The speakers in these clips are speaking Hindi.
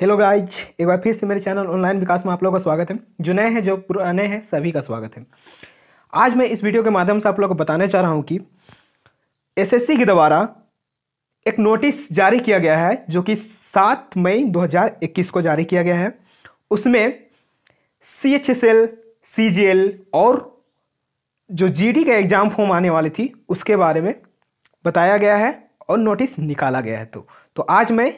हेलो गाइज एक बार फिर से मेरे चैनल ऑनलाइन विकास में आप लोगों का स्वागत है जो नए हैं जो पुराने हैं सभी का स्वागत है आज मैं इस वीडियो के माध्यम से आप लोगों को बताने चाह रहा हूं कि एसएससी के द्वारा एक नोटिस जारी किया गया है जो कि 7 मई 2021 को जारी किया गया है उसमें C H S L C G L और जो जी डी का एग्ज़ाम फॉर्म आने वाली थी उसके बारे में बताया गया है और नोटिस निकाला गया है तो, तो आज मैं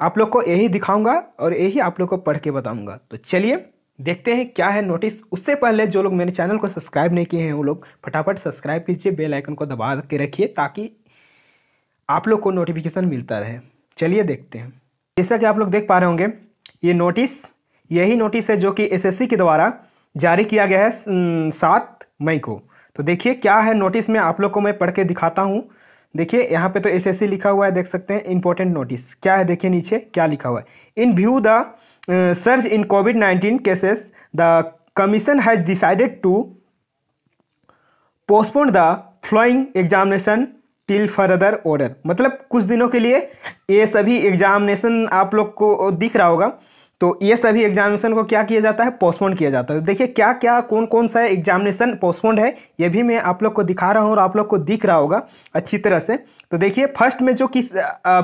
आप लोग को यही दिखाऊंगा और यही आप लोग को पढ़ के बताऊंगा तो चलिए देखते हैं क्या है नोटिस उससे पहले जो लोग मेरे चैनल को सब्सक्राइब नहीं किए हैं वो लोग फटाफट सब्सक्राइब कीजिए बेल आइकन को दबा के रखिए ताकि आप लोग को नोटिफिकेशन मिलता रहे चलिए देखते हैं जैसा कि आप लोग देख पा रहे होंगे ये नोटिस यही नोटिस है जो कि एसएससी के द्वारा जारी किया गया है सात मई को तो देखिए क्या है नोटिस में आप लोग को मैं पढ़ के दिखाता हूँ देखिए यहाँ पे तो एस लिखा हुआ है देख सकते हैं इंपॉर्टेंट नोटिस क्या है देखिए नीचे क्या लिखा हुआ है in view the surge in COVID nineteen cases the commission has decided to postpone the following examination till further order मतलब कुछ दिनों के लिए ये सभी एग्जामिनेशन आप लोग को दिख रहा होगा तो ये सभी एग्जामिनेशन को क्या किया जाता है पोस्टपोन किया जाता है तो देखिए क्या क्या कौन कौन सा एग्जामिनेशन पोस्टपोन है ये भी मैं आप लोग को दिखा रहा हूँ और आप लोग को दिख रहा होगा अच्छी तरह से तो देखिए फर्स्ट में जो कि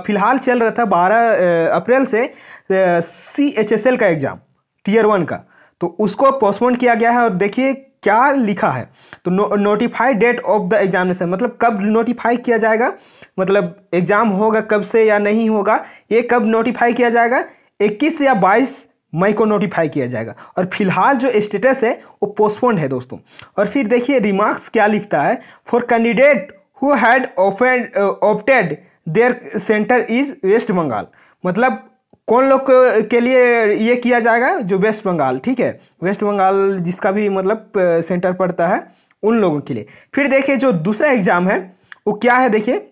फिलहाल चल रहा था बारह अप्रैल से सी एच एस एल का एग्ज़ाम टीयर वन का तो उसको पोस्टपोन किया गया है और देखिए क्या लिखा है तो no, notify date of the examination मतलब कब नोटिफाई किया जाएगा मतलब एग्ज़ाम होगा कब से या नहीं होगा ये कब नोटिफाई किया जाएगा 21 या 22 मई को नोटिफाई किया जाएगा और फिलहाल जो स्टेटस है वो पोस्टपोन्ड है दोस्तों और फिर देखिए रिमार्क्स क्या लिखता है फॉर कैंडिडेट हु हैड ऑफेड opted their centre is West Bengal मतलब कौन लोग uh, के लिए ये किया जाएगा जो वेस्ट बंगाल ठीक है वेस्ट बंगाल जिसका भी मतलब सेंटर uh, पड़ता है उन लोगों के लिए फिर देखिए जो दूसरा एग्ज़ाम है वो क्या है देखिए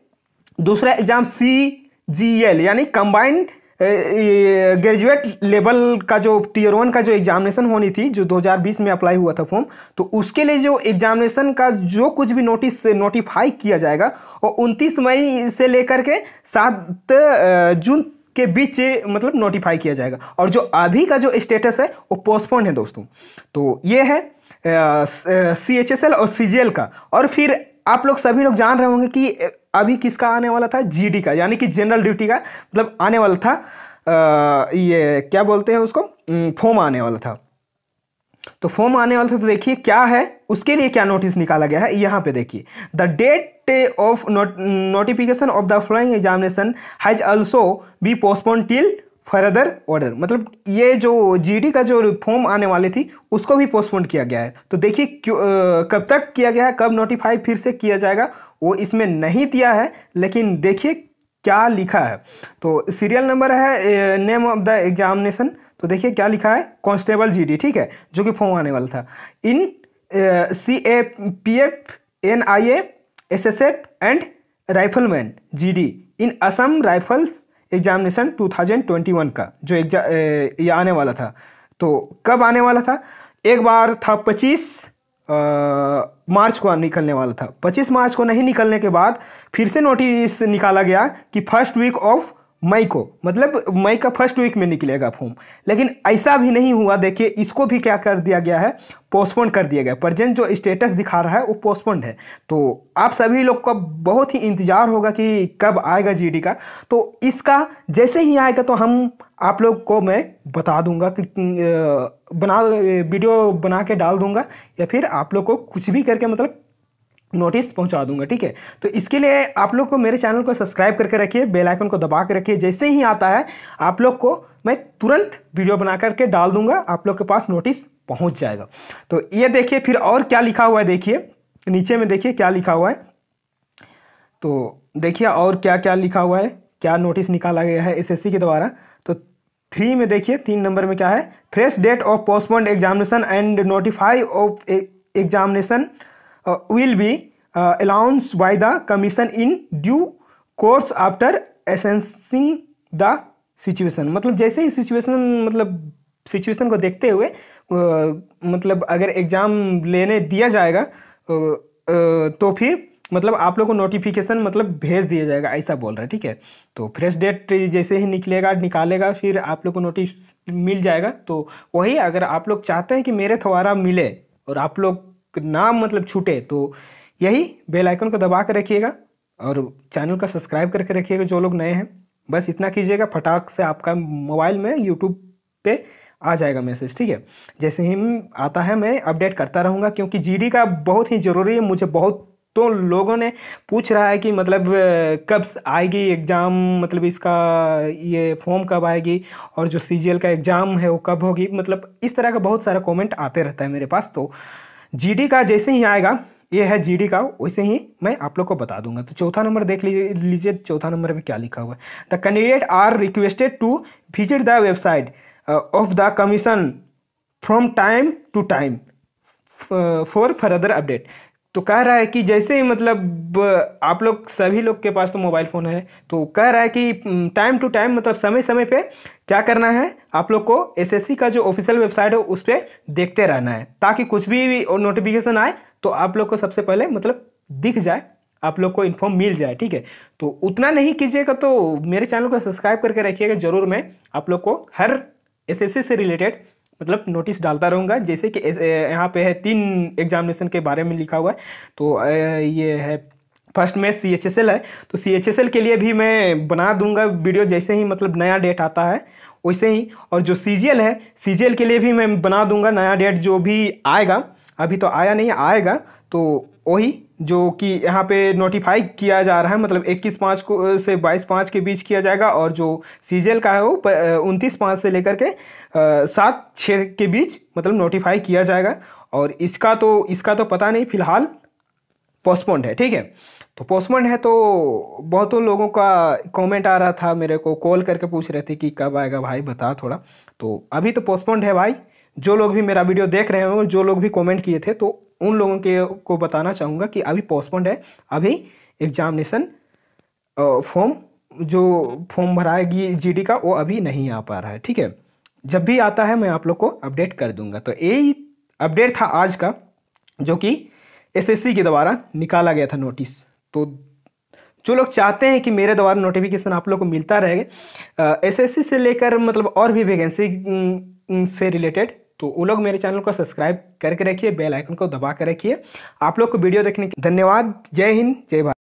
दूसरा एग्ज़ाम सी जी एल यानी कंबाइंड ग्रेजुएट लेवल का जो टीयर वन का जो एग्जामिनेशन होनी थी जो 2020 में अप्लाई हुआ था फॉर्म तो उसके लिए जो एग्जामिनेशन का जो कुछ भी नोटिस नोटिफाई किया जाएगा वो 29 मई से लेकर के सात जून के बीच मतलब नोटिफाई किया जाएगा और जो अभी का जो स्टेटस है वो पोस्टपोन है दोस्तों तो ये है सी एच एस एल और सी जी एल का और फिर आप लोग सभी लोग जान रहे होंगे कि अभी किसका आने वाला था जीडी का यानी कि जनरल ड्यूटी का मतलब आने वाला था आ, ये क्या बोलते हैं उसको फॉर्म आने वाला था तो फॉर्म आने वाला था तो देखिए क्या है उसके लिए क्या नोटिस निकाला गया है यहाँ पे देखिए the date of notification of the following examination has also be postpone till further order मतलब ये जो जीडी का जो फॉर्म आने वाली थी उसको भी पोस्टपोन किया गया है तो देखिए कब तक किया गया है कब नोटिफाई फिर से किया जाएगा वो इसमें नहीं दिया है लेकिन देखिए क्या लिखा है तो सीरियल नंबर है नेम ऑफ द एग्जामिनेशन तो देखिए क्या लिखा है कॉन्स्टेबल जी ठीक है जो कि फॉर्म आने वाला था in C A P F N I A S S F and rifleman G D in Assam Rifles examination 2021 का जो एग्जाम ये आने वाला था तो कब आने वाला था एक बार था 25 मार्च को निकलने वाला था 25 मार्च को नहीं निकलने के बाद फिर से नोटिस निकाला गया कि फर्स्ट वीक ऑफ मई को मतलब मई का फर्स्ट वीक में निकलेगा फॉर्म लेकिन ऐसा भी नहीं हुआ देखिए इसको भी क्या कर दिया गया है पोस्टपोन कर दिया गया प्रजेंट जो स्टेटस दिखा रहा है वो पोस्टपोन्ड है तो आप सभी लोग का बहुत ही इंतज़ार होगा कि कब आएगा जीडी का तो इसका जैसे ही आएगा तो हम आप लोग को मैं बता दूंगा कि बना वीडियो बना के डाल दूंगा या फिर आप लोग को कुछ भी करके मतलब नोटिस पहुंचा दूंगा ठीक है तो इसके लिए आप लोग को मेरे चैनल को सब्सक्राइब करके रखिए बेल आइकन को दबा के रखिए जैसे ही आता है आप लोग को मैं तुरंत वीडियो बना करके डाल दूंगा आप लोग के पास नोटिस पहुंच जाएगा तो ये देखिए फिर और क्या लिखा हुआ है देखिए नीचे में देखिए क्या लिखा हुआ है तो देखिए और क्या क्या लिखा हुआ है क्या नोटिस निकाला गया है सी के द्वारा तो थ्री में देखिए तीन नंबर में क्या है fresh date of postponed examination and notify of examination एक, Uh, will be अलाउंस uh, by the commission in due course after assessing the situation मतलब जैसे ही सिचुएशन मतलब सिचुएशन को देखते हुए आ, uh, मतलब अगर एग्ज़ाम लेने दिया जाएगा आ, आ, तो फिर मतलब आप लोग को नोटिफिकेशन मतलब भेज दिया जाएगा ऐसा बोल रहा है ठीक है तो फ्रेश डेट जैसे ही निकलेगा निकालेगा फिर आप लोग को नोटिस मिल जाएगा तो वही अगर आप लोग चाहते हैं कि मेरे थवारा मिले और आप लोग नाम मतलब छूटे तो यही बेल आइकन को दबा कर रखिएगा और चैनल का सब्सक्राइब करके रखिएगा जो लोग नए हैं बस इतना कीजिएगा फटाक से आपका मोबाइल में यूट्यूब पे आ जाएगा मैसेज ठीक है जैसे ही आता है मैं अपडेट करता रहूँगा क्योंकि जी का बहुत ही ज़रूरी है मुझे बहुत तो लोगों ने पूछ रहा है कि मतलब कब आएगी एग्ज़ाम मतलब इसका ये फॉर्म कब आएगी और जो सी का एग्ज़ाम है वो कब होगी मतलब इस तरह का बहुत सारा कमेंट आते रहता है मेरे पास तो जीडी का जैसे ही आएगा ये है जीडी का वैसे ही मैं आप लोग को बता दूंगा तो चौथा नंबर देख लीजिए लीजिए चौथा नंबर में क्या लिखा हुआ है the candidate are requested to visit the website of the commission from time to time for further update तो कह रहा है कि जैसे ही मतलब आप लोग सभी लोग के पास तो मोबाइल फ़ोन है तो कह रहा है कि टाइम टू टाइम मतलब समय समय पे क्या करना है आप लोग को एसएससी का जो ऑफिशियल वेबसाइट है उस पर देखते रहना है ताकि कुछ भी नोटिफिकेशन आए तो आप लोग को सबसे पहले मतलब दिख जाए आप लोग को इन्फॉर्म मिल जाए ठीक है तो उतना नहीं कीजिएगा तो मेरे चैनल को सब्सक्राइब करके रखिएगा जरूर मैं आप लोग को हर एस से रिलेटेड मतलब नोटिस डालता रहूँगा जैसे कि यहाँ पे है तीन एग्जामिनेशन के बारे में लिखा हुआ है तो ये है फर्स्ट में सी एच एस एल है तो सी एच एस एल के लिए भी मैं बना दूंगा वीडियो जैसे ही मतलब नया डेट आता है वैसे ही और जो सी जी एल है सी जी एल के लिए भी मैं बना दूंगा नया डेट जो भी आएगा अभी तो आया नहीं आएगा तो वही जो कि यहाँ पे नोटिफाई किया जा रहा है मतलब 21 पाँच को से 22 पाँच के बीच किया जाएगा और जो सीजल का है वो उनतीस पाँच से लेकर के सात छः के बीच मतलब नोटिफाई किया जाएगा और इसका तो इसका तो पता नहीं फिलहाल पोस्टपोन्ड है ठीक है तो पोस्टपोन्ड है तो बहुतों लोगों का कमेंट आ रहा था मेरे को कॉल करके पूछ रहे थे कि कब आएगा भाई बता थोड़ा तो अभी तो पोस्टपोन्ड है भाई जो लोग भी मेरा वीडियो देख रहे हो जो लोग भी कमेंट किए थे तो उन लोगों के को बताना चाहूँगा कि अभी पोस्टपोन्ड है अभी एग्जामिनेशन फॉर्म जो फॉर्म भराएगी जीडी का वो अभी नहीं आ पा रहा है ठीक है जब भी आता है मैं आप लोग को अपडेट कर दूंगा तो यही अपडेट था आज का जो कि एसएससी के द्वारा निकाला गया था नोटिस तो जो लोग चाहते हैं कि मेरे द्वारा नोटिफिकेशन आप लोग को मिलता रहे एसएससी से लेकर मतलब और भी वैकेंसी से रिलेटेड तो वो लोग मेरे चैनल को सब्सक्राइब करके रखिए बेल आइकन को दबा कर रखिए आप लोग को वीडियो देखने के धन्यवाद जय हिंद जय भारत